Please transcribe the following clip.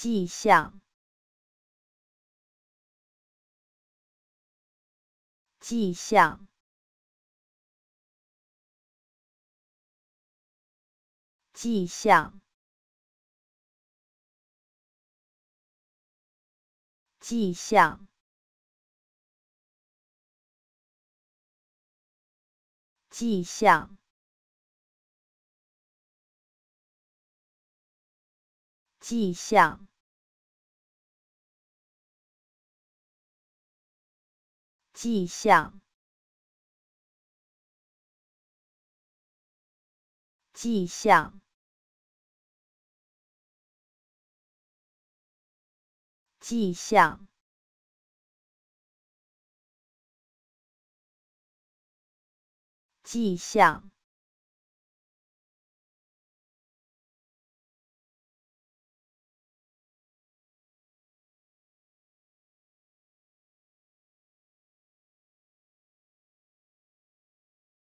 迹象，迹象，迹象，迹象，迹象。迹象，迹象，迹象，迹象。